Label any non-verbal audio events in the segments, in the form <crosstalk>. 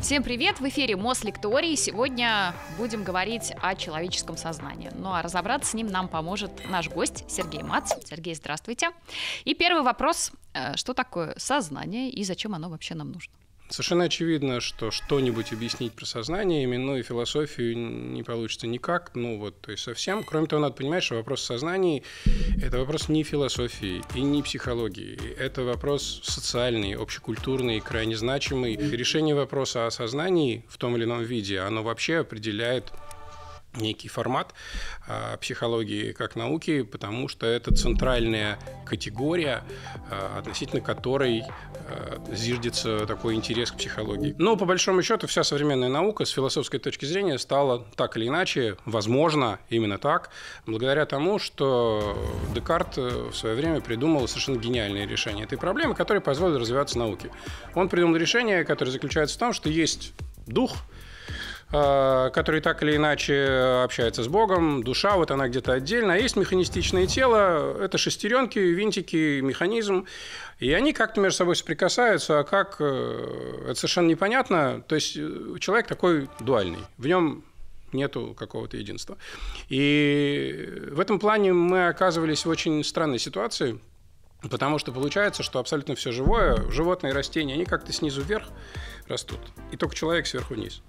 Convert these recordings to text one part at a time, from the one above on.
Всем привет! В эфире Мос Лектории. Сегодня будем говорить о человеческом сознании. Ну а разобраться с ним нам поможет наш гость Сергей Мац. Сергей, здравствуйте. И первый вопрос. Э, что такое сознание и зачем оно вообще нам нужно? Совершенно очевидно, что что-нибудь объяснить про сознание, именную философию не получится никак, ну вот, то есть совсем. Кроме того, надо понимать, что вопрос сознания это вопрос не философии и не психологии. Это вопрос социальный, общекультурный, крайне значимый. Решение вопроса о сознании в том или ином виде, оно вообще определяет некий формат а, психологии как науки, потому что это центральная категория, а, относительно которой а, зиждется такой интерес к психологии. Но по большому счету вся современная наука с философской точки зрения стала так или иначе, возможно, именно так, благодаря тому, что Декарт э, в свое время придумал совершенно гениальное решение этой проблемы, которое позволило развиваться науке. Он придумал решение, которое заключается в том, что есть дух – Э, который так или иначе общается с Богом, душа, вот она где-то отдельно, а есть механистичное тело, это шестеренки, винтики, механизм, и они как-то между собой соприкасаются, а как, э, это совершенно непонятно, то есть э, человек такой дуальный, в нем нету какого-то единства. И в этом плане мы оказывались в очень странной ситуации, Потому что получается, что абсолютно все живое, животные, растения, они как-то снизу вверх растут. И только человек сверху вниз.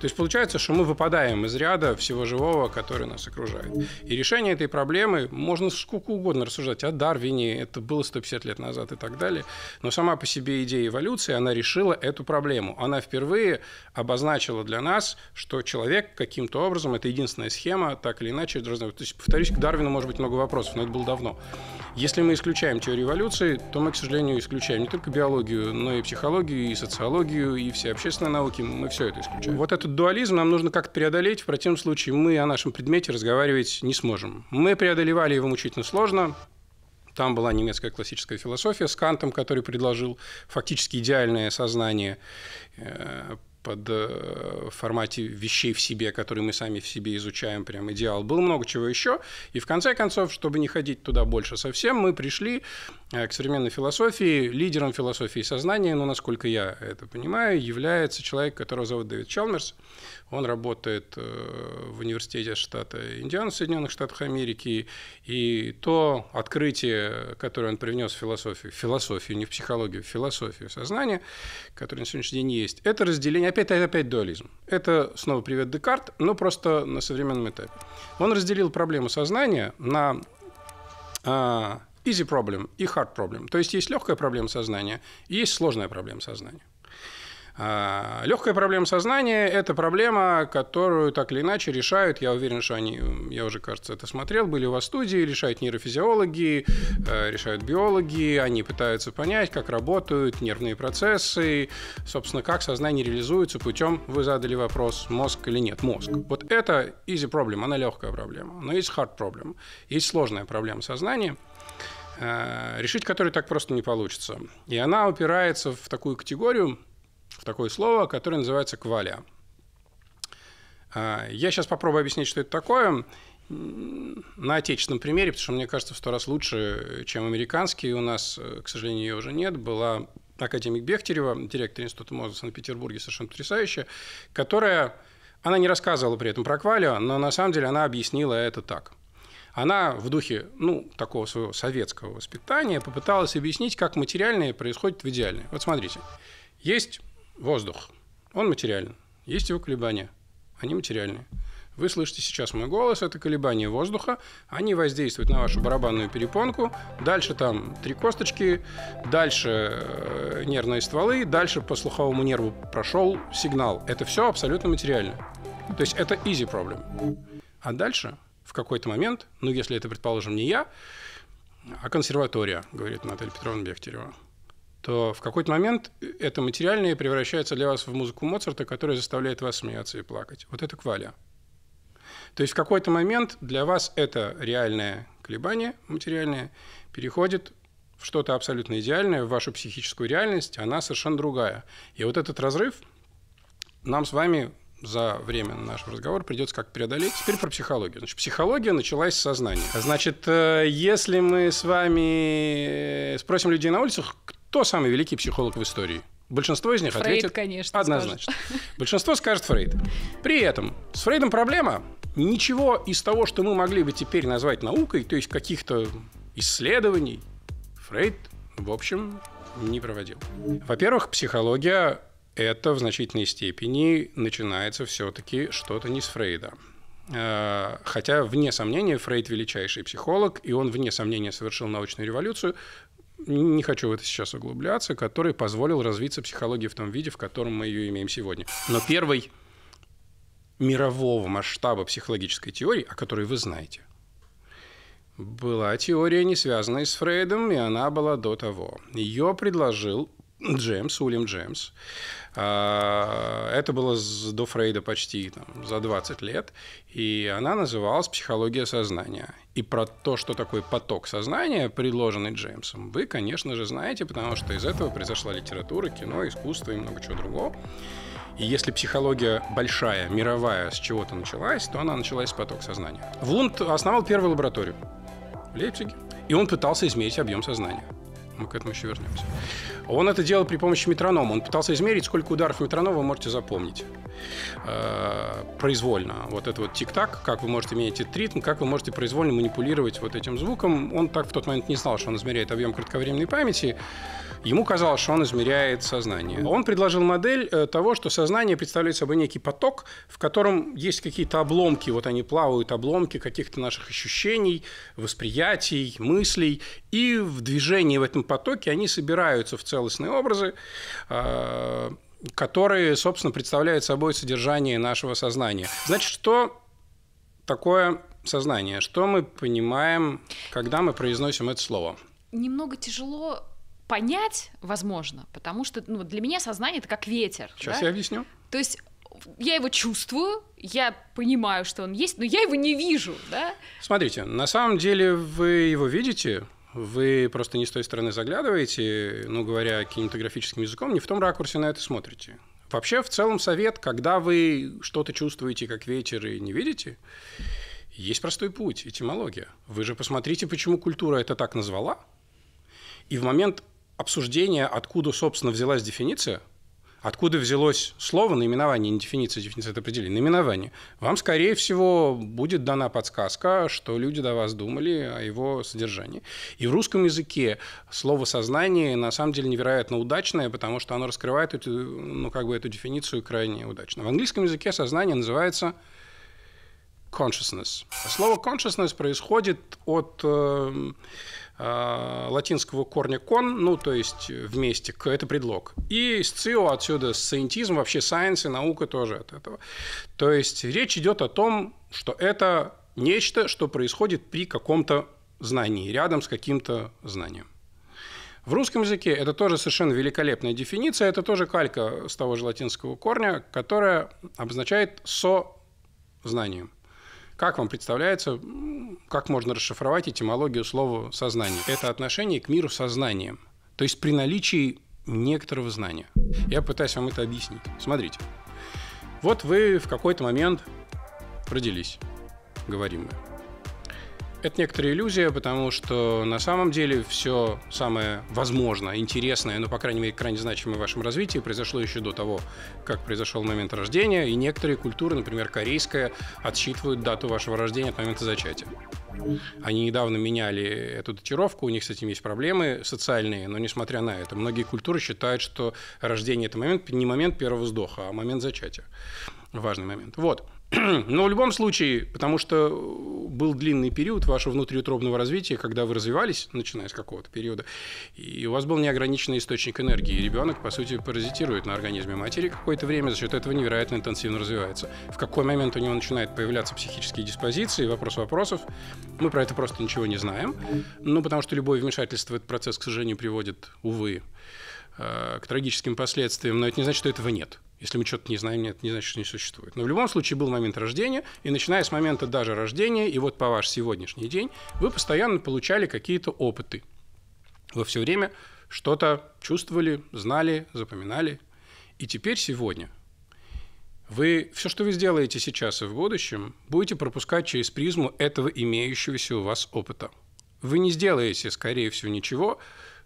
То есть получается, что мы выпадаем из ряда всего живого, который нас окружает. И решение этой проблемы можно сколько угодно рассуждать о а Дарвине, это было 150 лет назад и так далее. Но сама по себе идея эволюции, она решила эту проблему. Она впервые обозначила для нас, что человек каким-то образом, это единственная схема, так или иначе, то есть, повторюсь, к Дарвину может быть много вопросов, но это было давно. Если мы исключаем теорию эволюции, то мы, к сожалению, исключаем не только биологию, но и психологию, и социологию, и все общественные науки, мы все это исключаем. Вот это этот дуализм нам нужно как-то преодолеть. В противном случае мы о нашем предмете разговаривать не сможем. Мы преодолевали его мучительно сложно. Там была немецкая классическая философия с Кантом, который предложил фактически идеальное сознание э, под э, формате вещей в себе, которые мы сами в себе изучаем, прям идеал. Было много чего еще. И в конце концов, чтобы не ходить туда больше совсем, мы пришли Э, к современной философии. Лидером философии сознания, ну, насколько я это понимаю, является человек, которого зовут Дэвид Чалмерс. Он работает э, в университете штата Индиана Соединенных Штатов Америки. И то открытие, которое он привнес в философию, философию, не в психологию, в философию сознания, которое на сегодняшний день есть, это разделение, опять, это опять дуализм. Это снова привет Декарт, но просто на современном этапе. Он разделил проблему сознания на а, easy problem и hard problem. То есть есть легкая проблема сознания и есть сложная проблема сознания. А, легкая проблема сознания – это проблема, которую так или иначе решают, я уверен, что они, я уже, кажется, это смотрел, были у вас в студии, решают нейрофизиологи, э, решают биологи, они пытаются понять, как работают нервные процессы, собственно, как сознание реализуется путем, вы задали вопрос, мозг или нет, мозг. Вот это easy problem, она легкая проблема, но есть hard problem, есть сложная проблема сознания – Э, решить который так просто не получится. И она упирается в такую категорию, в такое слово, которое называется квалия. Э, я сейчас попробую объяснить, что это такое на отечественном примере, потому что, мне кажется, в сто раз лучше, чем американский. У нас, э, к сожалению, ее уже нет. Была академик Бехтерева, директор Института МОЗа в Санкт-Петербурге, совершенно потрясающая, которая... Она не рассказывала при этом про квалю, но на самом деле она объяснила это так – она в духе, ну, такого своего советского воспитания попыталась объяснить, как материальное происходит в идеальное. Вот смотрите, есть воздух, он материален, есть его колебания, они материальные. Вы слышите сейчас мой голос, это колебания воздуха, они воздействуют на вашу барабанную перепонку, дальше там три косточки, дальше э, нервные стволы, дальше по слуховому нерву прошел сигнал. Это все абсолютно материально. То есть это easy problem. А дальше в какой-то момент, ну, если это, предположим, не я, а консерватория, говорит Наталья Петровна Бехтерева, то в какой-то момент это материальное превращается для вас в музыку Моцарта, которая заставляет вас смеяться и плакать. Вот это кваля. То есть в какой-то момент для вас это реальное колебание материальное переходит в что-то абсолютно идеальное, в вашу психическую реальность, она совершенно другая. И вот этот разрыв нам с вами за время нашего разговора придется как преодолеть. Теперь про психологию. Значит, психология началась с сознания. Значит, э, если мы с вами э, спросим людей на улицах, кто самый великий психолог в истории? Большинство из них Фрейд, ответит конечно, однозначно. Скажет. <laughs> Большинство скажет Фрейд. При этом с Фрейдом проблема. Ничего из того, что мы могли бы теперь назвать наукой, то есть каких-то исследований, Фрейд, в общем, не проводил. Во-первых, психология это в значительной степени начинается все-таки что-то не с Фрейда. Э, хотя, вне сомнения, Фрейд величайший психолог, и он, вне сомнения, совершил научную революцию, не хочу в это сейчас углубляться, который позволил развиться психологии в том виде, в котором мы ее имеем сегодня. Но первой мирового масштаба психологической теории, о которой вы знаете, была теория, не связанная с Фрейдом, и она была до того. Ее предложил Джеймс, Уильям Джеймс. А, это было до Фрейда почти там, за 20 лет. И она называлась «Психология сознания». И про то, что такое поток сознания, предложенный Джеймсом, вы, конечно же, знаете, потому что из этого произошла литература, кино, искусство и много чего другого. И если психология большая, мировая, с чего-то началась, то она началась с потока сознания. Вунд основал первую лабораторию в Лейпциге, и он пытался измерить объем сознания. Мы к этому еще вернемся. Он это делал при помощи метронома. Он пытался измерить, сколько ударов метронома вы можете запомнить э, произвольно. Вот это вот тик-так, как вы можете менять этот ритм, как вы можете произвольно манипулировать вот этим звуком. Он так в тот момент не знал, что он измеряет объем кратковременной памяти. Ему казалось, что он измеряет сознание. Он предложил модель э, того, что сознание представляет собой некий поток, в котором есть какие-то обломки, вот они плавают, обломки каких-то наших ощущений, восприятий, мыслей, и в движении в этом потоке они собираются в целостные образы, э, которые, собственно, представляют собой содержание нашего сознания. Значит, что такое сознание? Что мы понимаем, когда мы произносим это слово? Немного тяжело понять возможно, потому что ну, для меня сознание это как ветер. Сейчас да? я объясню. То есть я его чувствую, я понимаю, что он есть, но я его не вижу, да? Смотрите, на самом деле вы его видите, вы просто не с той стороны заглядываете, ну, говоря кинематографическим языком, не в том ракурсе на это смотрите. Вообще, в целом, совет, когда вы что-то чувствуете, как ветер, и не видите, есть простой путь, этимология. Вы же посмотрите, почему культура это так назвала, и в момент обсуждение, откуда, собственно, взялась дефиниция, откуда взялось слово наименование, не дефиниция, дефиниция – это определение, наименование, вам, скорее всего, будет дана подсказка, что люди до вас думали о его содержании. И в русском языке слово «сознание» на самом деле невероятно удачное, потому что оно раскрывает эту, ну, как бы эту дефиницию крайне удачно. В английском языке сознание называется consciousness. Слово consciousness происходит от э, Э, латинского корня кон, ну, то есть э, вместе, это предлог. И сцио отсюда сциентизм, вообще science и наука тоже от этого. То есть речь идет о том, что это нечто, что происходит при каком-то знании, рядом с каким-то знанием. В русском языке это тоже совершенно великолепная дефиниция, это тоже калька с того же латинского корня, которая обозначает со знанием. Как вам представляется, как можно расшифровать этимологию слова «сознание»? Это отношение к миру сознанием, то есть при наличии некоторого знания. Я пытаюсь вам это объяснить. Смотрите. Вот вы в какой-то момент родились, говорим мы это некоторая иллюзия, потому что на самом деле все самое возможное, интересное, но ну, по крайней мере, крайне значимое в вашем развитии произошло еще до того, как произошел момент рождения, и некоторые культуры, например, корейская, отсчитывают дату вашего рождения от момента зачатия. Они недавно меняли эту датировку, у них с этим есть проблемы социальные, но несмотря на это, многие культуры считают, что рождение – это момент, не момент первого вздоха, а момент зачатия. Важный момент. Вот. <clears throat> Но в любом случае, потому что э, был длинный период вашего внутриутробного развития, когда вы развивались, начиная с какого-то периода, и у вас был неограниченный источник энергии. И ребенок, по сути, паразитирует на организме матери какое-то время, за счет этого невероятно интенсивно развивается. В какой момент у него начинают появляться психические диспозиции, вопрос вопросов, мы про это просто ничего не знаем. Ну, потому что любое вмешательство в этот процесс, к сожалению, приводит, увы, э, к трагическим последствиям, но это не значит, что этого нет. Если мы что-то не знаем, нет, не значит, что не существует. Но в любом случае был момент рождения, и начиная с момента даже рождения, и вот по ваш сегодняшний день, вы постоянно получали какие-то опыты. Вы все время что-то чувствовали, знали, запоминали. И теперь сегодня вы все, что вы сделаете сейчас и в будущем, будете пропускать через призму этого имеющегося у вас опыта. Вы не сделаете, скорее всего, ничего,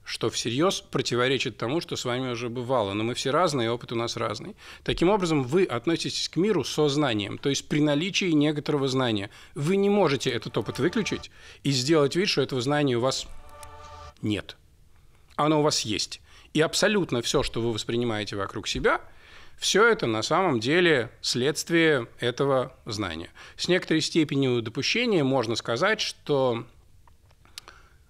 что всерьез противоречит тому, что с вами уже бывало. Но мы все разные, опыт у нас разный. Таким образом, вы относитесь к миру со знанием, то есть при наличии некоторого знания. Вы не можете этот опыт выключить и сделать вид, что этого знания у вас нет. Оно у вас есть. И абсолютно все, что вы воспринимаете вокруг себя, все это на самом деле следствие этого знания. С некоторой степенью допущения можно сказать, что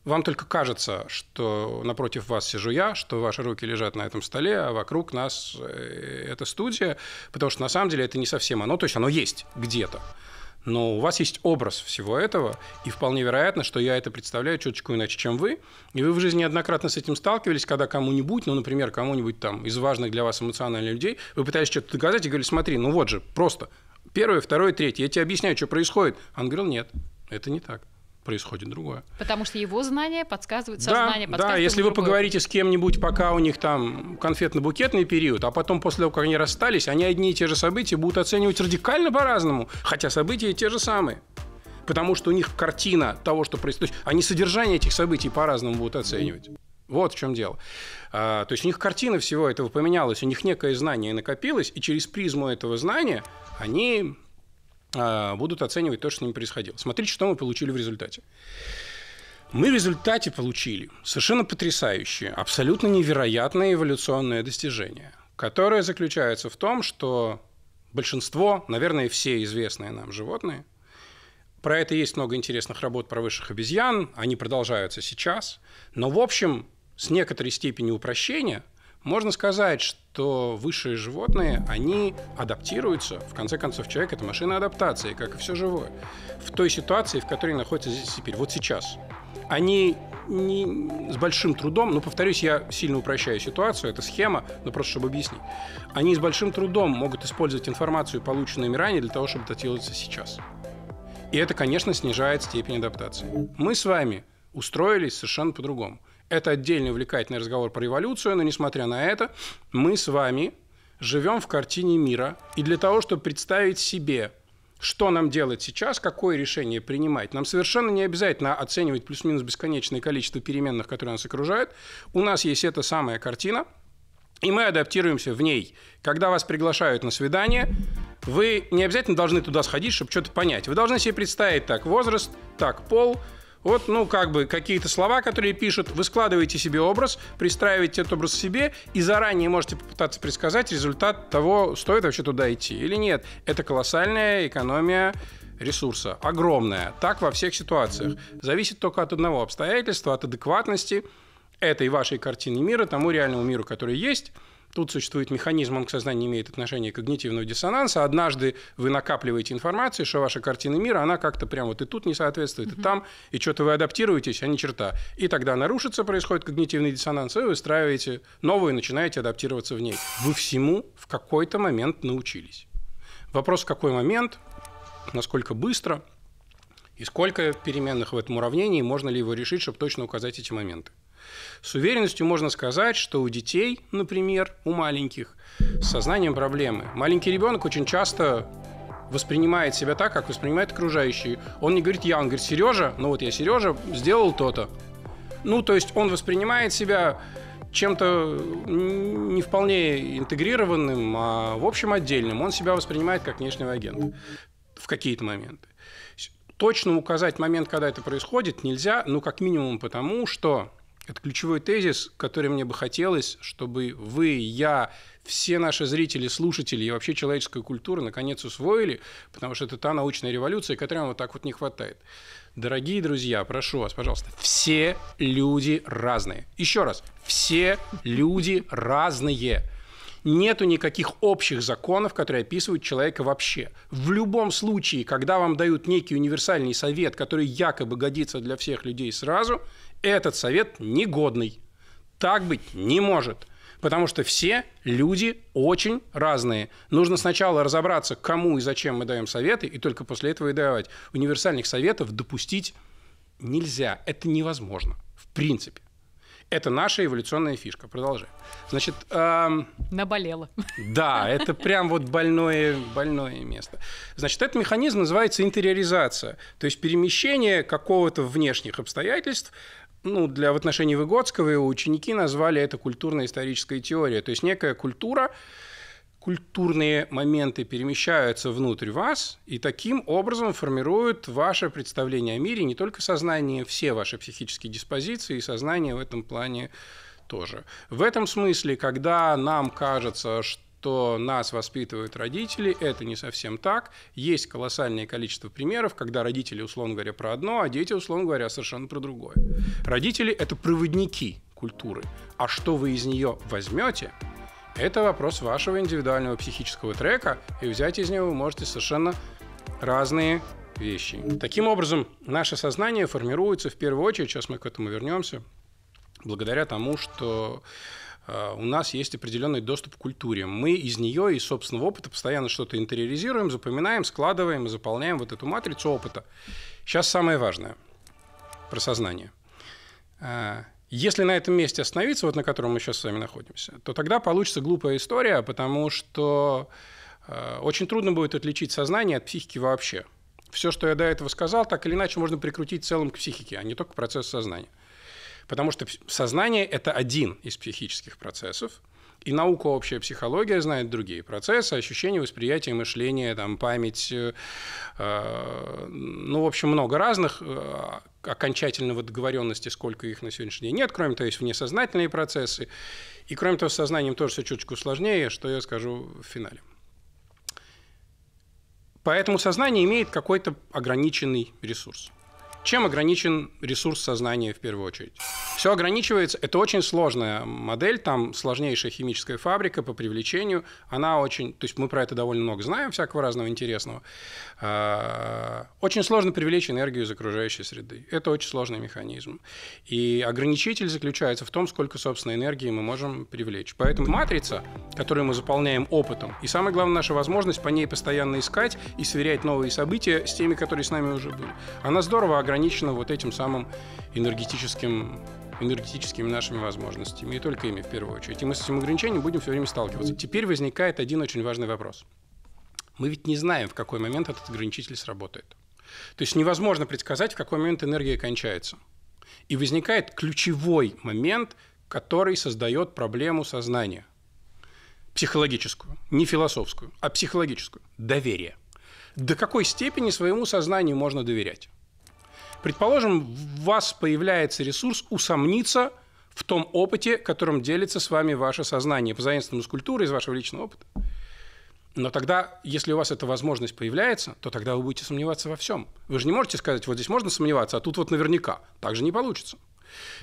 вам только кажется, что напротив вас сижу я, что ваши руки лежат на этом столе, а вокруг нас э, эта студия, потому что на самом деле это не совсем оно, то есть оно есть где-то. Но у вас есть образ всего этого, и вполне вероятно, что я это представляю чуточку иначе, чем вы. И вы в жизни неоднократно с этим сталкивались, когда кому-нибудь, ну, например, кому-нибудь там из важных для вас эмоциональных людей, вы пытались что-то доказать и говорили, смотри, ну вот же, просто. Первое, второе, третье. Я тебе объясняю, что происходит. Он говорил, нет, это не так происходит другое. Потому что его знания подсказывают сознание. Да, подсказывает да если вы другое. поговорите с кем-нибудь, пока у них там конфетно-букетный период, а потом после того, как они расстались, они одни и те же события будут оценивать радикально по-разному, хотя события те же самые. Потому что у них картина того, что происходит. То есть они содержание этих событий по-разному будут оценивать. Вот в чем дело. А, то есть у них картина всего этого поменялась, у них некое знание накопилось, и через призму этого знания они а, будут оценивать то, что с ними происходило. Смотрите, что мы получили в результате. Мы в результате получили совершенно потрясающее, абсолютно невероятное эволюционное достижение, которое заключается в том, что большинство, наверное, все известные нам животные, про это есть много интересных работ про высших обезьян, они продолжаются сейчас, но, в общем, с некоторой степенью упрощения – можно сказать, что высшие животные, они адаптируются. В конце концов, человек – это машина адаптации, как и все живое. В той ситуации, в которой находится здесь теперь, вот сейчас. Они не, с большим трудом, но повторюсь, я сильно упрощаю ситуацию, это схема, но просто чтобы объяснить. Они с большим трудом могут использовать информацию, полученную ими ранее, для того, чтобы это сейчас. И это, конечно, снижает степень адаптации. Мы с вами устроились совершенно по-другому. Это отдельный увлекательный разговор про революцию, но несмотря на это, мы с вами живем в картине мира. И для того, чтобы представить себе, что нам делать сейчас, какое решение принимать, нам совершенно не обязательно оценивать плюс-минус бесконечное количество переменных, которые нас окружают. У нас есть эта самая картина, и мы адаптируемся в ней. Когда вас приглашают на свидание, вы не обязательно должны туда сходить, чтобы что-то понять. Вы должны себе представить так, возраст, так, пол, вот, ну, как бы, какие-то слова, которые пишут, вы складываете себе образ, пристраиваете этот образ себе и заранее можете попытаться предсказать результат того, стоит вообще туда идти или нет. Это колоссальная экономия ресурса, огромная. Так во всех ситуациях. Зависит только от одного обстоятельства, от адекватности этой вашей картины мира, тому реальному миру, который есть – Тут существует механизм, он к сознанию имеет отношение к когнитивного диссонанса. Однажды вы накапливаете информацию, что ваша картина мира, она как-то прям вот и тут не соответствует, угу. и там, и что-то вы адаптируетесь, а не черта. И тогда нарушится, происходит когнитивный диссонанс, и вы выстраиваете новую, начинаете адаптироваться в ней. Вы всему в какой-то момент научились. Вопрос, в какой момент, насколько быстро – и сколько переменных в этом уравнении, можно ли его решить, чтобы точно указать эти моменты. С уверенностью можно сказать, что у детей, например, у маленьких, с сознанием проблемы. Маленький ребенок очень часто воспринимает себя так, как воспринимает окружающие. Он не говорит «я», он говорит «Сережа», ну вот я Сережа, сделал то-то. Ну, то есть он воспринимает себя чем-то не вполне интегрированным, а в общем отдельным. Он себя воспринимает как внешнего агента в какие-то моменты. Точно указать момент, когда это происходит, нельзя, ну, как минимум потому, что это ключевой тезис, который мне бы хотелось, чтобы вы, я, все наши зрители, слушатели и вообще человеческая культура наконец усвоили, потому что это та научная революция, которой нам вот так вот не хватает. Дорогие друзья, прошу вас, пожалуйста, все люди разные. Еще раз, все люди разные нету никаких общих законов, которые описывают человека вообще. В любом случае, когда вам дают некий универсальный совет, который якобы годится для всех людей сразу, этот совет негодный. Так быть не может. Потому что все люди очень разные. Нужно сначала разобраться, кому и зачем мы даем советы, и только после этого и давать. Универсальных советов допустить нельзя. Это невозможно. В принципе. Это наша эволюционная фишка. Продолжаем. Значит... Эм, Наболело. Да, это прям вот больное, больное место. Значит, этот механизм называется интериоризация. То есть перемещение какого-то внешних обстоятельств ну, для, в отношении Выгодского его ученики назвали это культурно-исторической теорией. То есть некая культура, культурные моменты перемещаются внутрь вас и таким образом формируют ваше представление о мире, не только сознание, все ваши психические диспозиции и сознание в этом плане тоже. В этом смысле, когда нам кажется, что что нас воспитывают родители, это не совсем так. Есть колоссальное количество примеров, когда родители, условно говоря, про одно, а дети, условно говоря, совершенно про другое. Родители – это проводники культуры. А что вы из нее возьмете, это вопрос вашего индивидуального психического трека, и взять из него вы можете совершенно разные вещи. Таким образом, наше сознание формируется в первую очередь, сейчас мы к этому вернемся, благодаря тому, что э, у нас есть определенный доступ к культуре. Мы из нее, и, собственного опыта постоянно что-то интериоризируем, запоминаем, складываем и заполняем вот эту матрицу опыта. Сейчас самое важное про сознание. Э, если на этом месте остановиться, вот на котором мы сейчас с вами находимся, то тогда получится глупая история, потому что э, очень трудно будет отличить сознание от психики вообще. Все, что я до этого сказал, так или иначе можно прикрутить целым к психике, а не только к процессу сознания. Потому что сознание – это один из психических процессов, и наука, общая психология знает другие процессы, ощущения, восприятие, мышление, там, память. Э, э ну, в общем, много разных, э, окончательного договоренности, сколько их на сегодняшний день нет. Кроме того, есть внесознательные процессы. И кроме того, с сознанием тоже все чуточку сложнее, что я скажу в финале. Поэтому сознание имеет какой-то ограниченный ресурс. Чем ограничен ресурс сознания в первую очередь? Все ограничивается. Это очень сложная модель, там сложнейшая химическая фабрика по привлечению. Она очень... То есть мы про это довольно много знаем, всякого разного интересного. А, очень сложно привлечь энергию из окружающей среды. Это очень сложный механизм. И ограничитель заключается в том, сколько, собственной энергии мы можем привлечь. Поэтому матрица, которую мы заполняем опытом, и самое главное, наша возможность по ней постоянно искать и сверять новые события с теми, которые с нами уже были, она здорово ограничена ограничено вот этим самым энергетическим энергетическими нашими возможностями, и только ими в первую очередь. И мы с этим ограничением будем все время сталкиваться. Теперь возникает один очень важный вопрос. Мы ведь не знаем, в какой момент этот ограничитель сработает. То есть невозможно предсказать, в какой момент энергия кончается. И возникает ключевой момент, который создает проблему сознания. Психологическую, не философскую, а психологическую. Доверие. До какой степени своему сознанию можно доверять? Предположим, у вас появляется ресурс усомниться в том опыте, которым делится с вами ваше сознание по заимствованному из из вашего личного опыта. Но тогда, если у вас эта возможность появляется, то тогда вы будете сомневаться во всем. Вы же не можете сказать, вот здесь можно сомневаться, а тут вот наверняка. Так же не получится.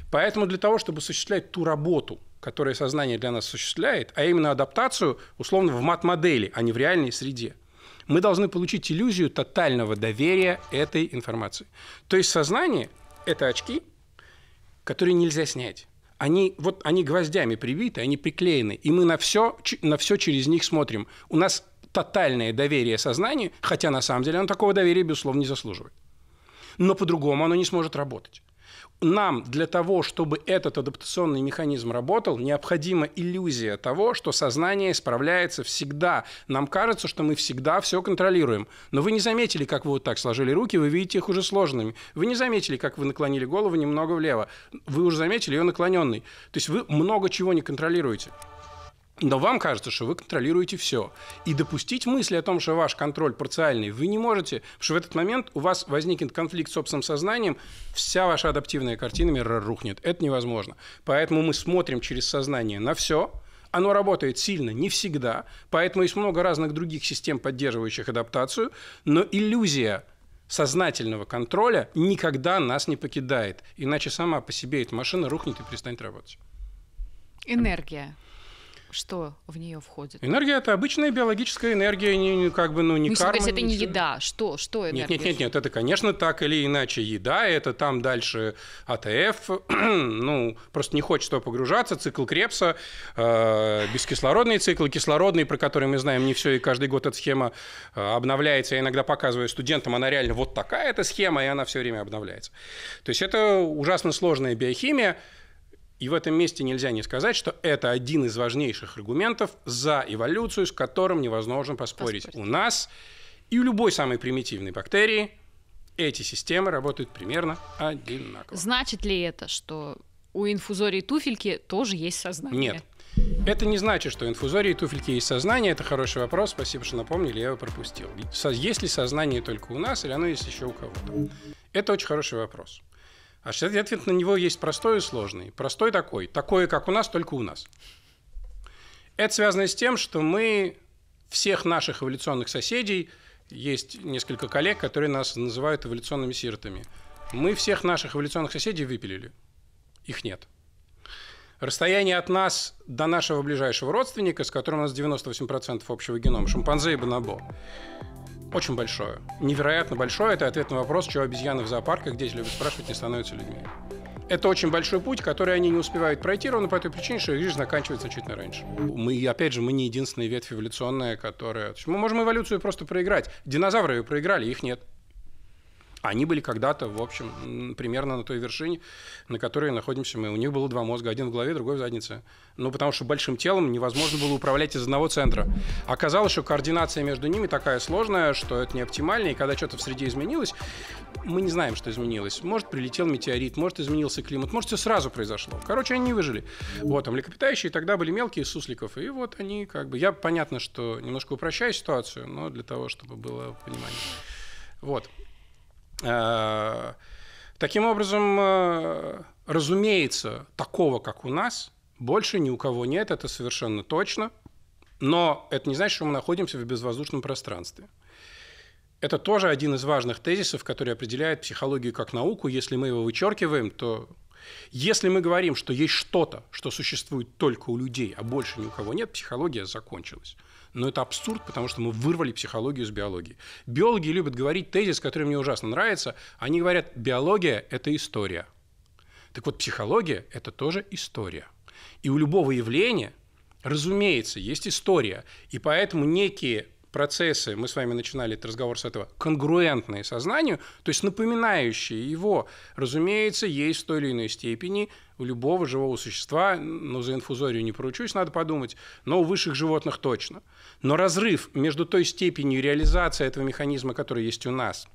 Поэтому для того, чтобы осуществлять ту работу, которую сознание для нас осуществляет, а именно адаптацию, условно, в мат-модели, а не в реальной среде – мы должны получить иллюзию тотального доверия этой информации. То есть сознание – это очки, которые нельзя снять. Они, вот, они гвоздями привиты, они приклеены, и мы на все, на все через них смотрим. У нас тотальное доверие сознанию, хотя на самом деле оно такого доверия, безусловно, не заслуживает. Но по-другому оно не сможет работать нам для того, чтобы этот адаптационный механизм работал, необходима иллюзия того, что сознание исправляется всегда. Нам кажется, что мы всегда все контролируем. Но вы не заметили, как вы вот так сложили руки, вы видите их уже сложными. Вы не заметили, как вы наклонили голову немного влево. Вы уже заметили ее наклоненной. То есть вы много чего не контролируете. Но вам кажется, что вы контролируете все. И допустить мысли о том, что ваш контроль парциальный, вы не можете, потому что в этот момент у вас возникнет конфликт с собственным сознанием, вся ваша адаптивная картина мира рухнет. Это невозможно. Поэтому мы смотрим через сознание на все, оно работает сильно, не всегда, поэтому есть много разных других систем, поддерживающих адаптацию, но иллюзия сознательного контроля никогда нас не покидает, иначе сама по себе эта машина рухнет и перестанет работать. Энергия. Что в нее входит? Энергия это обычная биологическая энергия, не, как бы, ну, не Мысли, ну, карма. То есть это не ничего. еда. Что, что энергия? Нет, нет, нет, нет, это, конечно, так или иначе еда, это там дальше АТФ, <clears throat> ну, просто не хочется погружаться, цикл Крепса, э, бескислородный цикл, кислородный, про который мы знаем не все, и каждый год эта схема э, обновляется. Я иногда показываю студентам, она реально вот такая эта схема, и она все время обновляется. То есть это ужасно сложная биохимия, и в этом месте нельзя не сказать, что это один из важнейших аргументов за эволюцию, с которым невозможно поспорить. поспорить. У нас и у любой самой примитивной бактерии эти системы работают примерно одинаково. Значит ли это, что у инфузории туфельки тоже есть сознание? Нет. Это не значит, что инфузории туфельки есть сознание. Это хороший вопрос. Спасибо, что напомнили, я его пропустил. Есть ли сознание только у нас, или оно есть еще у кого-то? Это очень хороший вопрос. А ответ на него есть простой и сложный. Простой такой. Такое, как у нас, только у нас. Это связано с тем, что мы всех наших эволюционных соседей, есть несколько коллег, которые нас называют эволюционными сиротами, мы всех наших эволюционных соседей выпилили. Их нет. Расстояние от нас до нашего ближайшего родственника, с которым у нас 98% общего генома, шимпанзе и бонобо, очень большое. Невероятно большое. Это ответ на вопрос, чего обезьяны в зоопарках, дети любят спрашивать, не становятся людьми. Это очень большой путь, который они не успевают пройти ровно по той причине, что их жизнь заканчивается чуть раньше. Мы, опять же, мы не единственная ветвь эволюционная, которая... Мы можем эволюцию просто проиграть. Динозавры ее проиграли, их нет. Они были когда-то, в общем, примерно на той вершине, на которой находимся мы. У них было два мозга, один в голове, другой в заднице. Ну, потому что большим телом невозможно было управлять из одного центра. Оказалось, что координация между ними такая сложная, что это не оптимально, и когда что-то в среде изменилось, мы не знаем, что изменилось. Может, прилетел метеорит, может, изменился климат, может, все сразу произошло. Короче, они не выжили. Вот, а млекопитающие тогда были мелкие сусликов, и вот они как бы... Я, понятно, что немножко упрощаю ситуацию, но для того, чтобы было понимание. Вот. Э, таким образом, э, разумеется, такого, как у нас, больше ни у кого нет, это совершенно точно. Но это не значит, что мы находимся в безвоздушном пространстве. Это тоже один из важных тезисов, который определяет психологию как науку. Если мы его вычеркиваем, то если мы говорим, что есть что-то, что существует только у людей, а больше ни у кого нет, психология закончилась. Но это абсурд, потому что мы вырвали психологию из биологии. Биологи любят говорить тезис, который мне ужасно нравится. Они говорят, биология – это история. Так вот, психология – это тоже история. И у любого явления, разумеется, есть история. И поэтому некие процессы, мы с вами начинали этот разговор с этого, конгруентные сознанию, то есть напоминающие его, разумеется, есть в той или иной степени у любого живого существа, но за инфузорию не поручусь, надо подумать, но у высших животных точно. Но разрыв между той степенью реализации этого механизма, который есть у нас,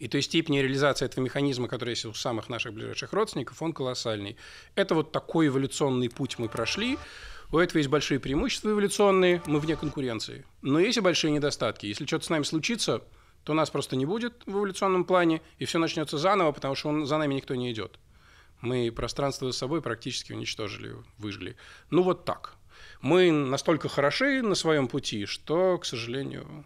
и той степени реализации этого механизма, который есть у самых наших ближайших родственников, он колоссальный. Это вот такой эволюционный путь мы прошли. У этого есть большие преимущества эволюционные, мы вне конкуренции. Но есть и большие недостатки. Если что-то с нами случится, то нас просто не будет в эволюционном плане, и все начнется заново, потому что он, за нами никто не идет. Мы пространство с собой практически уничтожили, выжгли. Ну вот так. Мы настолько хороши на своем пути, что, к сожалению,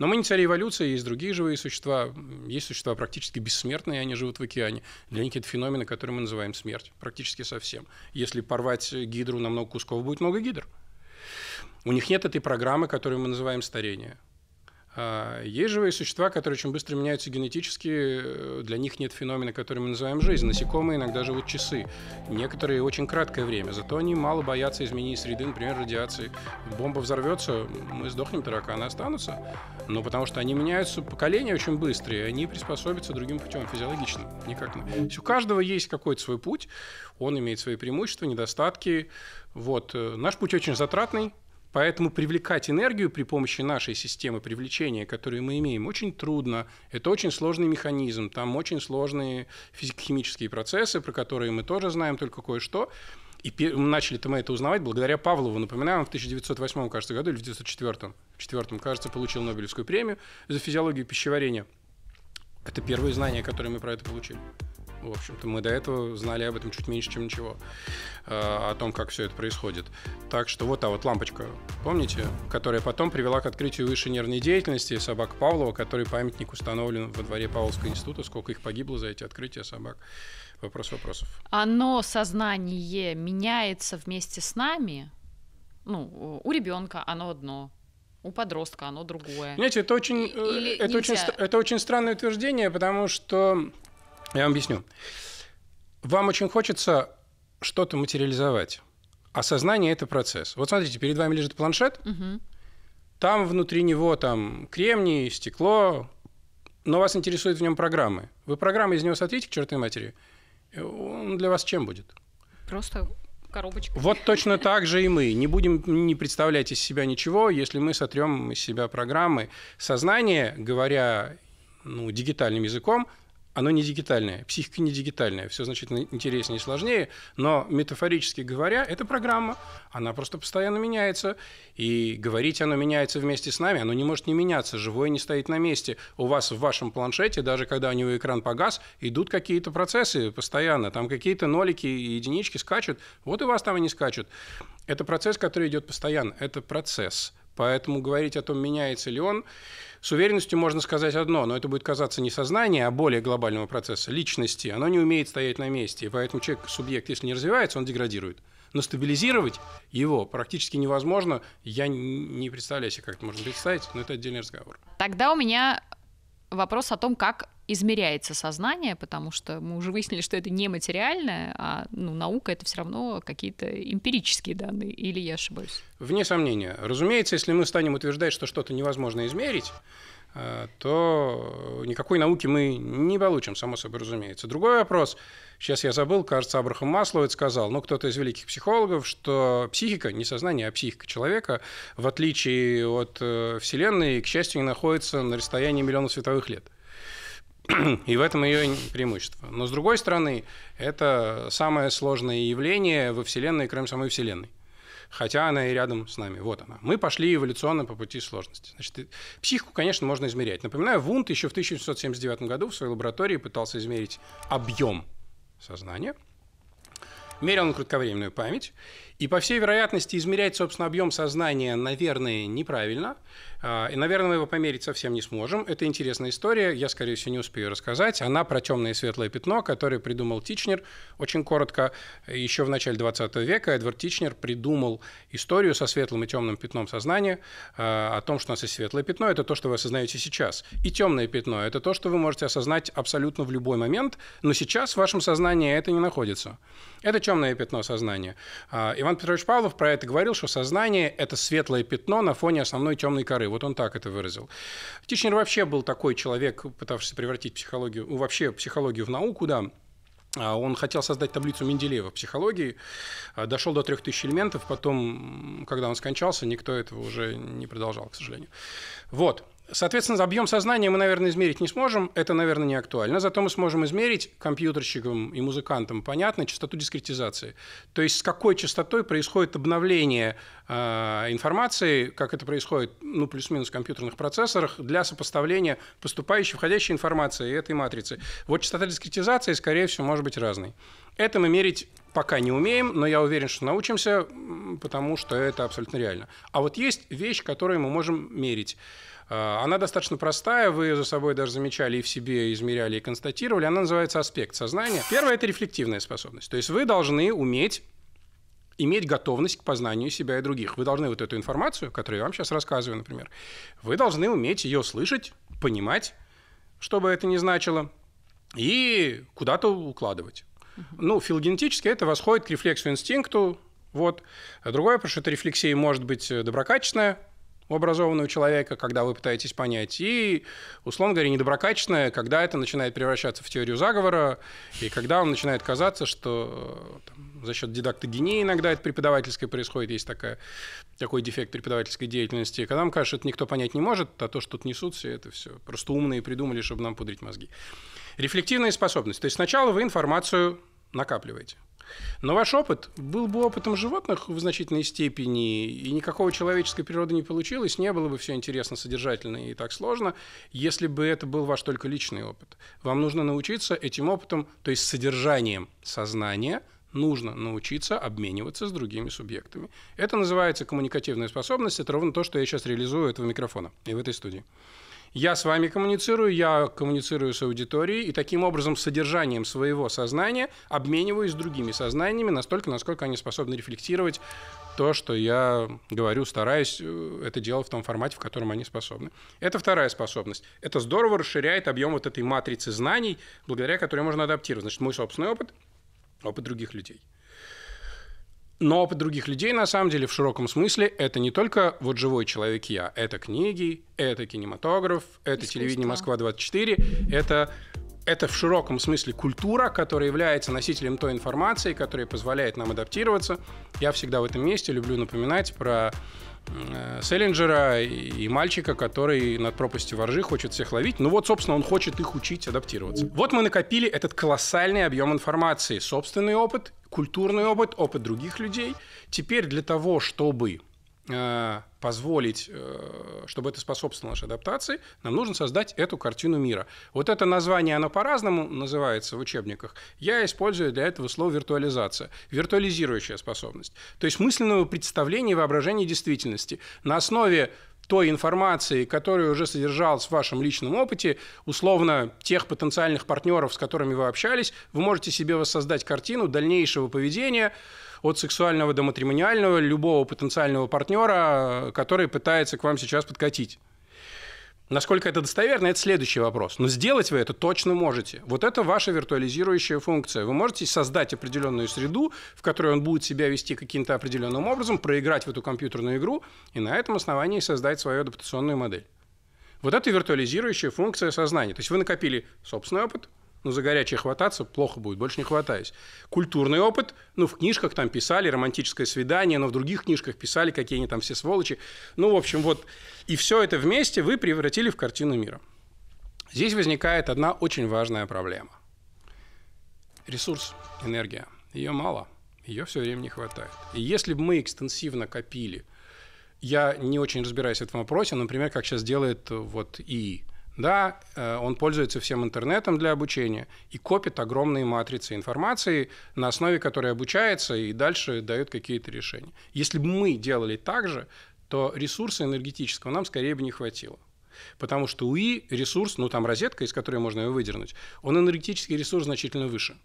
но мы не цари эволюции, есть другие живые существа, есть существа практически бессмертные, они живут в океане. Для них это феномены, которые мы называем смерть, практически совсем. Если порвать гидру на много кусков, будет много гидр. У них нет этой программы, которую мы называем старение. А, есть живые существа, которые очень быстро меняются генетически, э, для них нет феномена, который мы называем жизнь. Насекомые иногда живут часы, некоторые очень краткое время, зато они мало боятся изменений среды, например, радиации. Бомба взорвется, мы сдохнем, тараканы останутся. Но потому что они меняются, поколения очень быстро, и они приспособятся другим путем, физиологичным, никак. То есть у каждого есть какой-то свой путь, он имеет свои преимущества, недостатки. Вот. Э, наш путь очень затратный, Поэтому привлекать энергию при помощи нашей системы привлечения, которую мы имеем, очень трудно. Это очень сложный механизм, там очень сложные физико-химические процессы, про которые мы тоже знаем только кое-что. И начали-то мы это узнавать благодаря Павлову. Напоминаю, он в 1908, кажется, году или в 1904, в кажется, получил Нобелевскую премию за физиологию пищеварения. Это первые знания, которые мы про это получили в общем-то, мы до этого знали об этом чуть меньше, чем ничего, э, о том, как все это происходит. Так что вот, а вот лампочка, помните, которая потом привела к открытию высшей нервной деятельности собак Павлова, который памятник установлен во дворе Павловского института, сколько их погибло за эти открытия собак. Вопрос вопросов. Оно, сознание, меняется вместе с нами? Ну, у ребенка оно одно, у подростка оно другое. Знаете, это очень, э, Или это, очень это очень странное утверждение, потому что я вам объясню. Вам очень хочется что-то материализовать. Осознание а – это процесс. Вот смотрите, перед вами лежит планшет, угу. там внутри него там кремний, стекло, но вас интересуют в нем программы. Вы программы из него сотрите к чертой матери, он для вас чем будет? Просто коробочка. Вот точно так же и мы. Не будем не представлять из себя ничего, если мы сотрем из себя программы. Сознание, говоря ну, дигитальным языком, оно не дигитальное, психика не дигитальная, все значительно интереснее и сложнее, но метафорически говоря, эта программа, она просто постоянно меняется, и говорить оно меняется вместе с нами, оно не может не меняться, живое не стоит на месте. У вас в вашем планшете, даже когда у него экран погас, идут какие-то процессы постоянно, там какие-то нолики и единички скачут, вот у вас там они скачут. Это процесс, который идет постоянно, это процесс – Поэтому говорить о том, меняется ли он, с уверенностью можно сказать одно, но это будет казаться не сознание, а более глобального процесса, личности. Оно не умеет стоять на месте, и поэтому человек, субъект, если не развивается, он деградирует. Но стабилизировать его практически невозможно. Я не представляю себе, как это можно представить, но это отдельный разговор. Тогда у меня вопрос о том, как измеряется сознание, потому что мы уже выяснили, что это не материальное, а ну, наука это все равно какие-то эмпирические данные, или я ошибаюсь? Вне сомнения. Разумеется, если мы станем утверждать, что что-то невозможно измерить, Э, то никакой науки мы не получим, само собой разумеется. Другой вопрос, сейчас я забыл, кажется, Абрахам Масловец сказал, ну, кто-то из великих психологов, что психика, не сознание, а психика человека, в отличие от э, Вселенной, к счастью, не находится на расстоянии миллионов световых лет. И в этом ее преимущество. Но с другой стороны, это самое сложное явление во Вселенной, кроме самой Вселенной хотя она и рядом с нами. Вот она. Мы пошли эволюционно по пути сложности. Значит, психику, конечно, можно измерять. Напоминаю, Вунд еще в 1779 году в своей лаборатории пытался измерить объем сознания. Мерил он кратковременную память и по всей вероятности измерять, собственно, объем сознания, наверное, неправильно. А, и, наверное, мы его померить совсем не сможем. Это интересная история, я, скорее всего, не успею рассказать. Она про темное и светлое пятно, которое придумал Тичнер. Очень коротко, еще в начале 20 века Эдвард Тичнер придумал историю со светлым и темным пятном сознания, а, о том, что у нас есть светлое пятно, это то, что вы осознаете сейчас. И темное пятно – это то, что вы можете осознать абсолютно в любой момент, но сейчас в вашем сознании это не находится. Это темное пятно сознания. А, Иван Иван Петрович Павлов про это говорил, что сознание – это светлое пятно на фоне основной темной коры. Вот он так это выразил. Тичнер вообще был такой человек, пытавшийся превратить психологию, ну, вообще психологию в науку, да, а он хотел создать таблицу Менделеева психологии, а дошел до 3000 элементов, потом, когда он скончался, никто этого уже не продолжал, к сожалению. Вот. Соответственно, объем сознания мы, наверное, измерить не сможем, это, наверное, не актуально. Зато мы сможем измерить компьютерщикам и музыкантам, понятно, частоту дискретизации. То есть с какой частотой происходит обновление э, информации, как это происходит, ну, плюс-минус в компьютерных процессорах, для сопоставления поступающей, входящей информации и этой матрицы. Вот частота дискретизации, скорее всего, может быть разной. Это мы мерить пока не умеем, но я уверен, что научимся, потому что это абсолютно реально. А вот есть вещь, которую мы можем мерить. Э, она достаточно простая, вы за собой даже замечали и в себе измеряли и констатировали. Она называется аспект сознания. Первое – это рефлективная способность. То есть вы должны уметь иметь готовность к познанию себя и других. Вы должны вот эту информацию, которую я вам сейчас рассказываю, например, вы должны уметь ее слышать, понимать, что бы это ни значило, и куда-то укладывать. Ну, филогенетически это восходит к рефлексу инстинкту, вот. А другое, потому что эта рефлексия может быть э, доброкачественная, у образованного человека, когда вы пытаетесь понять, и, условно говоря, недоброкачественное, когда это начинает превращаться в теорию заговора, и когда он начинает казаться, что э, там, за счет дидактогении иногда это преподавательское происходит, есть такая, такой дефект преподавательской деятельности, и когда нам кажется, что это никто понять не может, а то, что тут несут все, это все просто умные придумали, чтобы нам пудрить мозги. Рефлективная способность. То есть сначала вы информацию накапливаете – но ваш опыт был бы опытом животных в значительной степени, и никакого человеческой природы не получилось, не было бы все интересно, содержательно и так сложно, если бы это был ваш только личный опыт. Вам нужно научиться этим опытом, то есть содержанием сознания, нужно научиться обмениваться с другими субъектами. Это называется коммуникативная способность. Это ровно то, что я сейчас реализую этого микрофона и в этой студии. Я с вами коммуницирую, я коммуницирую с аудиторией, и таким образом содержанием своего сознания обмениваюсь с другими сознаниями настолько, насколько они способны рефлектировать то, что я говорю, стараюсь э, это делать в том формате, в котором они способны. Это вторая способность. Это здорово расширяет объем вот этой матрицы знаний, благодаря которой можно адаптировать. Значит, мой собственный опыт, опыт других людей. Но опыт других людей, на самом деле, в широком смысле, это не только вот живой человек я, это книги, это кинематограф, это Искусство. телевидение Москва-24, это это в широком смысле культура, которая является носителем той информации, которая позволяет нам адаптироваться. Я всегда в этом месте люблю напоминать про э, Селлинджера и мальчика, который над пропастью воржи хочет всех ловить. Ну вот, собственно, он хочет их учить адаптироваться. Вот мы накопили этот колоссальный объем информации, собственный опыт культурный опыт, опыт других людей. Теперь для того, чтобы э, позволить, э, чтобы это способствовало нашей адаптации, нам нужно создать эту картину мира. Вот это название, оно по-разному называется в учебниках. Я использую для этого слово виртуализация, виртуализирующая способность. То есть мысленного представления и воображения действительности на основе той информации, которая уже содержалась в вашем личном опыте, условно, тех потенциальных партнеров, с которыми вы общались, вы можете себе воссоздать картину дальнейшего поведения от сексуального до матримониального любого потенциального партнера, который пытается к вам сейчас подкатить. Насколько это достоверно, это следующий вопрос. Но сделать вы это точно можете. Вот это ваша виртуализирующая функция. Вы можете создать определенную среду, в которой он будет себя вести каким-то определенным образом, проиграть в эту компьютерную игру и на этом основании создать свою адаптационную модель. Вот это виртуализирующая функция сознания. То есть вы накопили собственный опыт, ну, за горячее хвататься плохо будет, больше не хватаюсь. Культурный опыт, ну, в книжках там писали «Романтическое свидание», но в других книжках писали, какие они там все сволочи. Ну, в общем, вот. И все это вместе вы превратили в картину мира. Здесь возникает одна очень важная проблема. Ресурс, энергия. Ее мало, ее все время не хватает. И если бы мы экстенсивно копили, я не очень разбираюсь в этом вопросе, например, как сейчас делает э, вот ИИ. Да, э, он пользуется всем интернетом для обучения и копит огромные матрицы информации, на основе которой обучается и дальше дает какие-то решения. Если бы мы делали так же, то ресурса энергетического нам скорее бы не хватило. Потому что УИ ресурс, ну там розетка, из которой можно ее выдернуть, он энергетический ресурс значительно выше.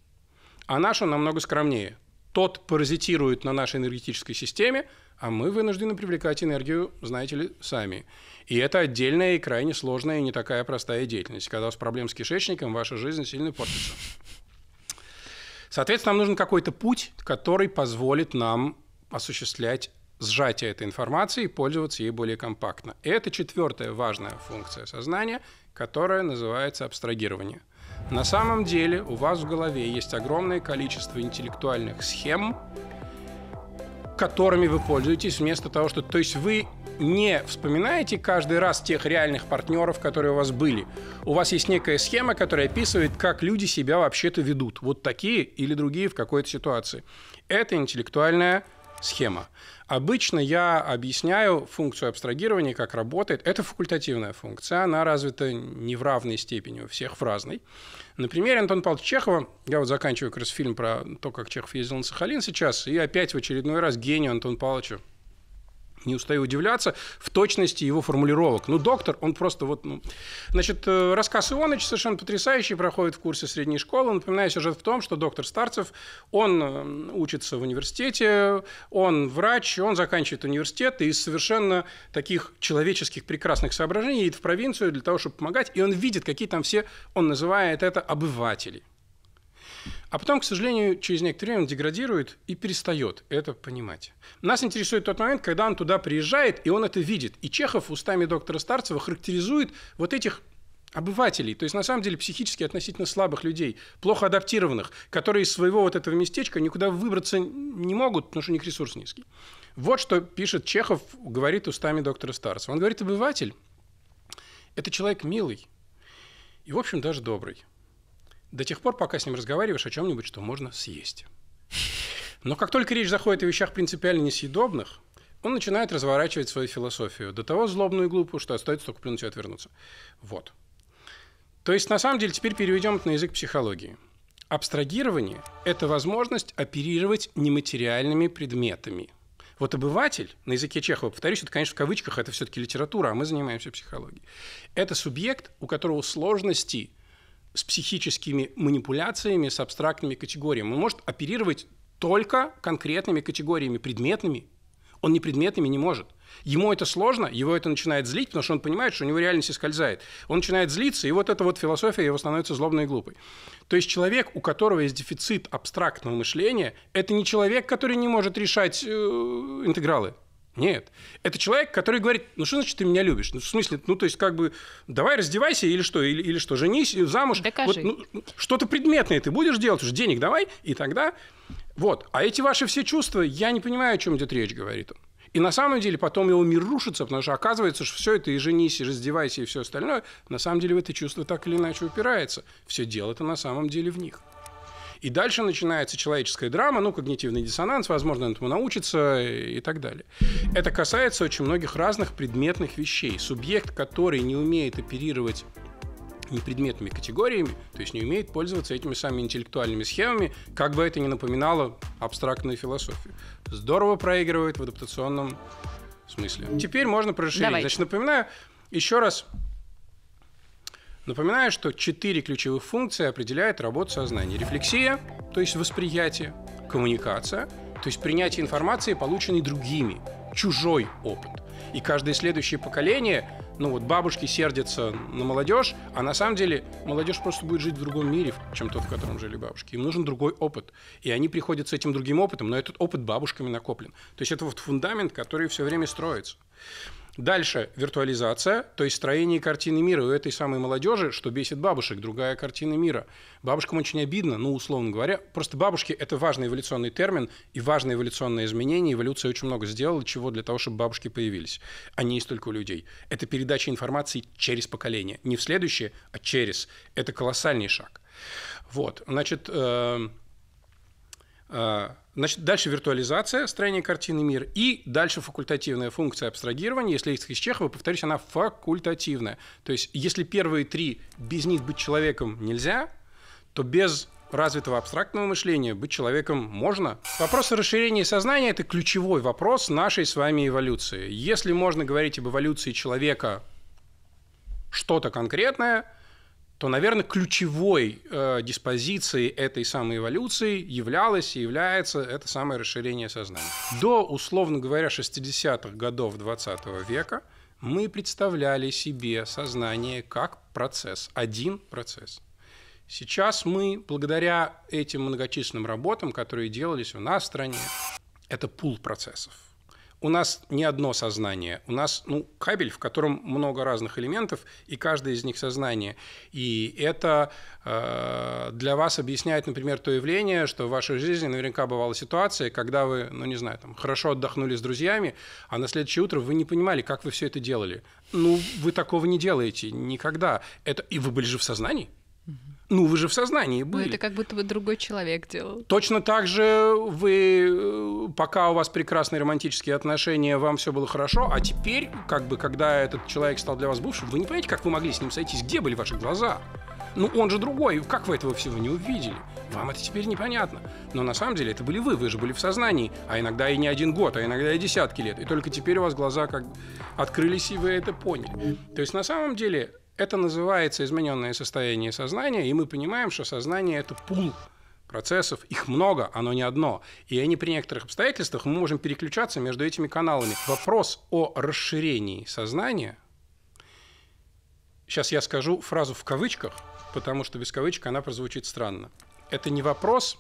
А наш он намного скромнее тот паразитирует на нашей энергетической системе, а мы вынуждены привлекать энергию, знаете ли, сами. И это отдельная и крайне сложная и не такая простая деятельность. Когда у вас проблем с кишечником, ваша жизнь сильно портится. Соответственно, нам нужен какой-то путь, который позволит нам осуществлять сжатие этой информации и пользоваться ей более компактно. И это четвертая важная функция сознания, которая называется абстрагирование – на самом деле у вас в голове есть огромное количество интеллектуальных схем, которыми вы пользуетесь вместо того, что... То есть вы не вспоминаете каждый раз тех реальных партнеров, которые у вас были. У вас есть некая схема, которая описывает, как люди себя вообще-то ведут. Вот такие или другие в какой-то ситуации. Это интеллектуальная схема. Обычно я объясняю функцию абстрагирования, как работает. Это факультативная функция, она развита не в равной степени у всех, в разной. На Антон Павлович Чехова, я вот заканчиваю как раз фильм про то, как Чехов ездил на Сахалин сейчас, и опять в очередной раз гению Антон Павловичу не устаю удивляться, в точности его формулировок. Ну, доктор, он просто вот, ну... Значит, э, рассказ Ионыч совершенно потрясающий, проходит в курсе средней школы. Напоминаю, сюжет в том, что доктор Старцев, он э, учится в университете, он врач, он заканчивает университет, и из совершенно таких человеческих прекрасных соображений едет в провинцию для того, чтобы помогать, и он видит, какие там все, он называет это обыватели – а потом, к сожалению, через некоторое время он деградирует и перестает это понимать. Нас интересует тот момент, когда он туда приезжает, и он это видит. И Чехов устами доктора Старцева характеризует вот этих обывателей, то есть на самом деле психически относительно слабых людей, плохо адаптированных, которые из своего вот этого местечка никуда выбраться не могут, потому что у них ресурс низкий. Вот что пишет Чехов, говорит устами доктора Старцева. Он говорит, обыватель – это человек милый и, в общем, даже добрый до тех пор, пока с ним разговариваешь о чем-нибудь, что можно съесть. Но как только речь заходит о вещах принципиально несъедобных, он начинает разворачивать свою философию до того злобную и глупую, что остается только плюнуть и отвернуться. Вот. То есть, на самом деле, теперь переведем это на язык психологии. Абстрагирование – это возможность оперировать нематериальными предметами. Вот обыватель, на языке Чехова, повторюсь, это, конечно, в кавычках, это все-таки литература, а мы занимаемся психологией. Это субъект, у которого сложности – с психическими манипуляциями, с абстрактными категориями. Он может оперировать только конкретными категориями, предметными. Он не предметными не может. Ему это сложно, его это начинает злить, потому что он понимает, что у него реальность скользает. Он начинает злиться, и вот эта вот философия его становится злобной и глупой. То есть человек, у которого есть дефицит абстрактного мышления, это не человек, который не может решать э, интегралы. Нет. Это человек, который говорит, ну что значит ты меня любишь? Ну, в смысле, ну то есть как бы давай раздевайся или что, или, или что, женись, э, замуж. Докажи. Вот, ну, ну, что-то предметное ты будешь делать, уж денег давай, и тогда... Вот. А эти ваши все чувства, я не понимаю, о чем идет речь, говорит он. И на самом деле потом его мир рушится, потому что оказывается, что все это и женись, и раздевайся, и все остальное, на самом деле в это чувство так или иначе упирается. Все дело-то на самом деле в них. И дальше начинается человеческая драма, ну, когнитивный диссонанс, возможно, этому научится и так далее. Это касается очень многих разных предметных вещей. Субъект, который не умеет оперировать не предметными категориями, то есть не умеет пользоваться этими самыми интеллектуальными схемами, как бы это ни напоминало абстрактную философию. Здорово проигрывает в адаптационном смысле. Теперь можно проширить. Давай. Значит, напоминаю еще раз Напоминаю, что четыре ключевых функции определяют работу сознания. Рефлексия, то есть восприятие, коммуникация, то есть принятие информации, полученной другими, чужой опыт. И каждое следующее поколение, ну вот бабушки сердятся на молодежь, а на самом деле молодежь просто будет жить в другом мире, чем тот, в котором жили бабушки. Им нужен другой опыт. И они приходят с этим другим опытом, но этот опыт бабушками накоплен. То есть это вот фундамент, который все время строится. Дальше виртуализация, то есть строение картины мира. У этой самой молодежи, что бесит бабушек, другая картина мира. Бабушкам очень обидно, ну, условно говоря. Просто бабушки – это важный эволюционный термин и важное эволюционное изменение. Эволюция очень много сделала, чего для того, чтобы бабушки появились. А не есть только у людей. Это передача информации через поколение. Не в следующее, а через. Это колоссальный шаг. Вот, значит, э а, значит, дальше виртуализация, строение картины мир, и дальше факультативная функция абстрагирования. Если их из Чехова, повторюсь, она факультативная. То есть, если первые три, без них быть человеком нельзя, то без развитого абстрактного мышления быть человеком можно? Вопрос о расширении сознания – это ключевой вопрос нашей с вами эволюции. Если можно говорить об эволюции человека что-то конкретное – то, наверное, ключевой э, диспозицией этой самой эволюции являлось и является это самое расширение сознания. До, условно говоря, 60-х годов 20 -го века мы представляли себе сознание как процесс, один процесс. Сейчас мы, благодаря этим многочисленным работам, которые делались у нас в стране, это пул процессов у нас не одно сознание. У нас ну, кабель, в котором много разных элементов, и каждый из них сознание. И это э, для вас объясняет, например, то явление, что в вашей жизни наверняка бывала ситуация, когда вы, ну не знаю, там, хорошо отдохнули с друзьями, а на следующее утро вы не понимали, как вы все это делали. Ну, вы такого не делаете никогда. Это... И вы были же в сознании. Ну, вы же в сознании ну, были. Ну, это как будто бы другой человек делал. Точно так же вы, э, пока у вас прекрасные романтические отношения, вам все было хорошо, а теперь, как бы, когда этот человек стал для вас бывшим, вы не понимаете, как вы могли с ним сойтись, где были ваши глаза? Ну, он же другой, как вы этого всего не увидели? Вам это теперь непонятно. Но на самом деле это были вы, вы же были в сознании, а иногда и не один год, а иногда и десятки лет. И только теперь у вас глаза как открылись, и вы это поняли. То есть на самом деле это называется измененное состояние сознания, и мы понимаем, что сознание – это пул процессов, их много, оно не одно. И они при некоторых обстоятельствах мы можем переключаться между этими каналами. Вопрос о расширении сознания, сейчас я скажу фразу в кавычках, потому что без кавычек она прозвучит странно. Это не вопрос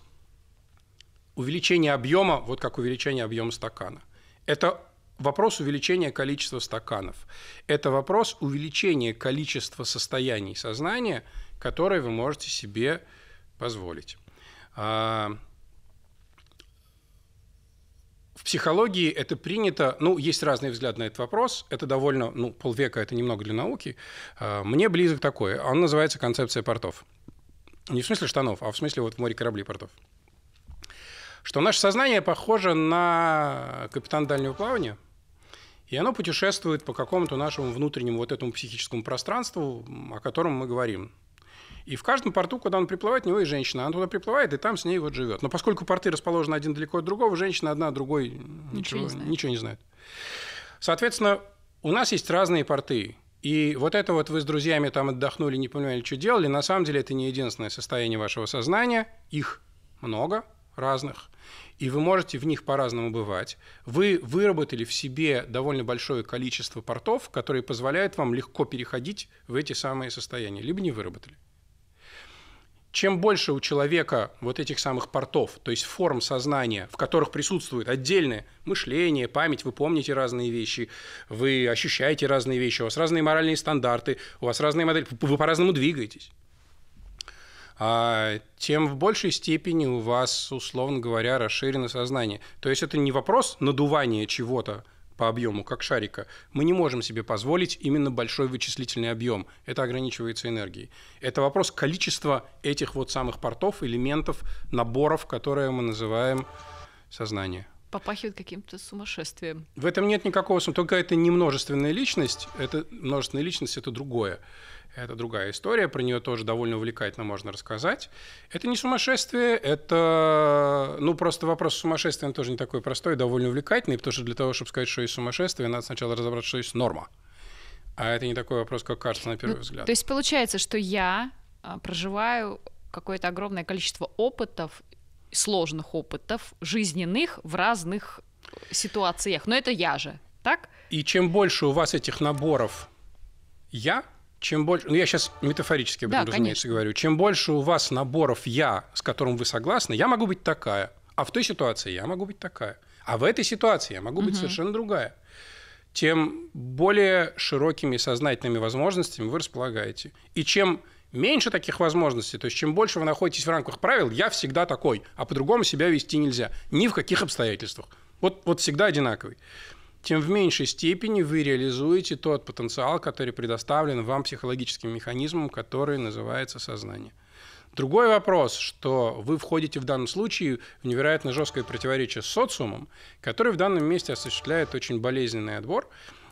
увеличения объема, вот как увеличение объема стакана. Это вопрос увеличения количества стаканов. Это вопрос увеличения количества состояний сознания, которые вы можете себе позволить. А, в психологии это принято, ну, есть разный взгляд на этот вопрос, это довольно, ну, полвека это немного для науки. А, мне близок такой, он называется концепция портов. Не в смысле штанов, а в смысле вот в море корабли портов что наше сознание похоже на капитан дальнего плавания, и оно путешествует по какому-то нашему внутреннему вот этому психическому пространству, о котором мы говорим. И в каждом порту, куда он приплывает, у него есть женщина. Она туда приплывает, и там с ней вот живет. Но поскольку порты расположены один далеко от другого, женщина одна другой ничего, ничего, не, знает. ничего не знает. Соответственно, у нас есть разные порты. И вот это вот вы с друзьями там отдохнули, не понимали, что делали, на самом деле это не единственное состояние вашего сознания. Их много разных и вы можете в них по-разному бывать. Вы выработали в себе довольно большое количество портов, которые позволяют вам легко переходить в эти самые состояния, либо не выработали. Чем больше у человека вот этих самых портов, то есть форм сознания, в которых присутствует отдельное мышление, память, вы помните разные вещи, вы ощущаете разные вещи, у вас разные моральные стандарты, у вас разные модели, вы по-разному двигаетесь. А тем в большей степени у вас, условно говоря, расширено сознание. То есть это не вопрос надувания чего-то по объему, как шарика. Мы не можем себе позволить именно большой вычислительный объем. Это ограничивается энергией. Это вопрос количества этих вот самых портов, элементов, наборов, которые мы называем сознание попахивает каким-то сумасшествием. В этом нет никакого смысла. только это не множественная личность, это множественная личность, это другое. Это другая история, про нее тоже довольно увлекательно можно рассказать. Это не сумасшествие, это... Ну, просто вопрос сумасшествия, тоже не такой простой, довольно увлекательный, потому что для того, чтобы сказать, что есть сумасшествие, надо сначала разобраться, что есть норма. А это не такой вопрос, как кажется на первый ну, взгляд. То есть получается, что я а, проживаю какое-то огромное количество опытов, сложных опытов, жизненных в разных ситуациях. Но это я же, так? И чем больше у вас этих наборов я, чем больше, ну я сейчас метафорически об этом, да, разумеется, конечно. говорю, чем больше у вас наборов я, с которым вы согласны, я могу быть такая, а в той ситуации я могу быть такая, а в этой ситуации я могу быть совершенно другая, тем более широкими сознательными возможностями вы располагаете. И чем меньше таких возможностей, то есть чем больше вы находитесь в рамках правил, я всегда такой, а по-другому себя вести нельзя, ни в каких обстоятельствах. Вот, вот всегда одинаковый тем в меньшей степени вы реализуете тот потенциал, который предоставлен вам психологическим механизмом, который называется сознание. Другой вопрос, что вы входите в данном случае в невероятно жесткое противоречие с социумом, который в данном месте осуществляет очень болезненный отбор,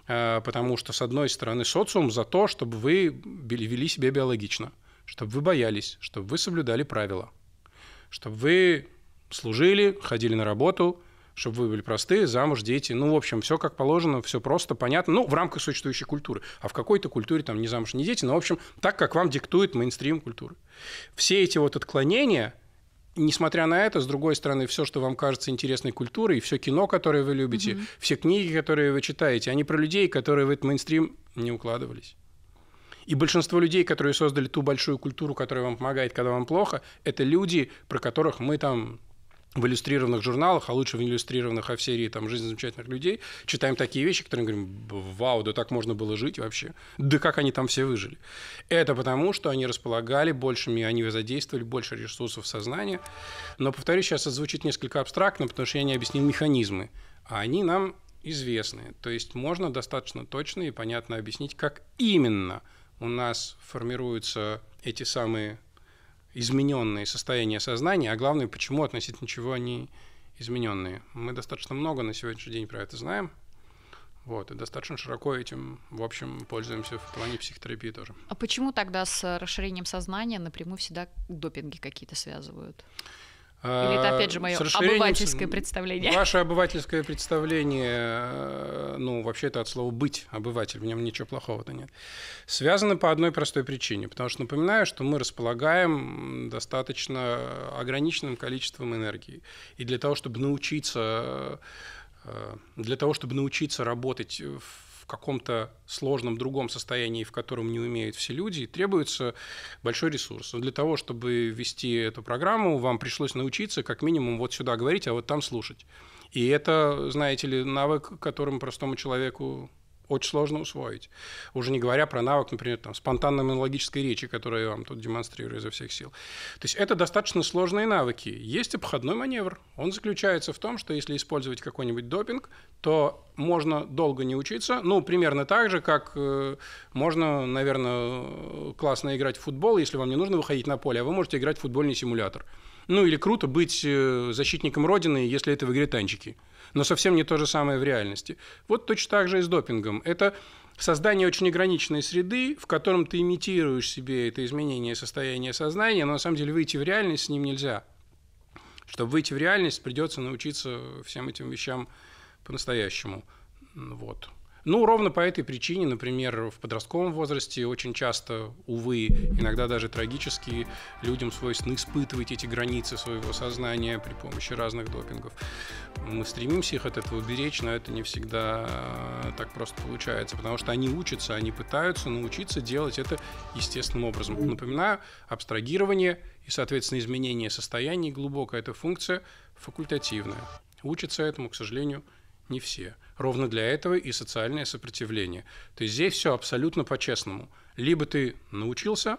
э, потому что, с одной стороны, социум за то, чтобы вы вели себя биологично, чтобы вы боялись, чтобы вы соблюдали правила, чтобы вы служили, ходили на работу – чтобы вы были простые, замуж, дети, ну, в общем, все как положено, все просто, понятно, ну, в рамках существующей культуры. А в какой-то культуре там не замуж, не дети, но, в общем, так, как вам диктует мейнстрим культуры. Все эти вот отклонения, несмотря на это, с другой стороны, все, что вам кажется интересной культурой, все кино, которое вы любите, mm-hmm. все книги, которые вы читаете, они про людей, которые в этот мейнстрим не укладывались. И большинство людей, которые создали ту большую культуру, которая вам помогает, когда вам плохо, это люди, про которых мы там в иллюстрированных журналах, а лучше в иллюстрированных а в серии там «Жизнь замечательных людей», читаем такие вещи, которые говорим, вау, да так можно было жить вообще. Да как они там все выжили? Это потому, что они располагали большими, они задействовали больше ресурсов сознания. Но, повторюсь, сейчас это звучит несколько абстрактно, потому что я не объяснил механизмы. А они нам известны. То есть можно достаточно точно и понятно объяснить, как именно у нас формируются эти самые измененные состояния сознания, а главное, почему относительно чего они измененные. Мы достаточно много на сегодняшний день про это знаем. Вот, и достаточно широко этим, в общем, пользуемся в плане психотерапии тоже. А почему тогда с э, расширением сознания напрямую всегда допинги какие-то связывают? Или это, опять же, а, мое обывательское представление? Ваше обывательское представление, э, ну, вообще это от слова «быть обыватель», в нем ничего плохого-то нет. Связано по одной простой причине, потому что напоминаю, что мы располагаем достаточно ограниченным количеством энергии. И для того, чтобы научиться э, для того, чтобы научиться работать в каком-то сложном другом состоянии, в котором не умеют все люди, и требуется большой ресурс. Но для того, чтобы вести эту программу, вам пришлось научиться как минимум вот сюда говорить, а вот там слушать. И это, знаете ли, навык, которым простому человеку очень сложно усвоить. Уже не говоря про навык, например, там, спонтанной монологической речи, которую я вам тут демонстрирую изо всех сил. То есть это достаточно сложные навыки. Есть обходной маневр. Он заключается в том, что если использовать какой-нибудь допинг, то можно долго не учиться. Ну, примерно так же, как э, можно, наверное, классно играть в футбол, если вам не нужно выходить на поле, а вы можете играть в футбольный симулятор. Ну или круто быть э, защитником Родины, если это в игре танчики но совсем не то же самое в реальности. Вот точно так же и с допингом. Это создание очень ограниченной среды, в котором ты имитируешь себе это изменение состояния сознания, но на самом деле выйти в реальность с ним нельзя. Чтобы выйти в реальность, придется научиться всем этим вещам по-настоящему. Вот. Ну, ровно по этой причине, например, в подростковом возрасте очень часто, увы, иногда даже трагически, людям свойственно испытывать эти границы своего сознания при помощи разных допингов. Мы стремимся их от этого беречь, но это не всегда э, так просто получается, потому что они учатся, они пытаются научиться делать это естественным образом. Напоминаю, абстрагирование и, соответственно, изменение состояний глубоко – эта функция факультативная. Учатся этому, к сожалению, не все. Ровно для этого и социальное сопротивление. То есть здесь все абсолютно по-честному. Либо ты научился,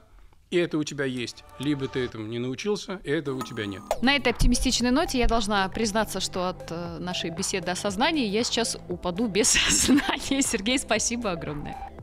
и это у тебя есть, либо ты этому не научился, и это у тебя нет. На этой оптимистичной ноте я должна признаться, что от э, нашей беседы о сознании я сейчас упаду без <laughs> сознания. Сергей, спасибо огромное.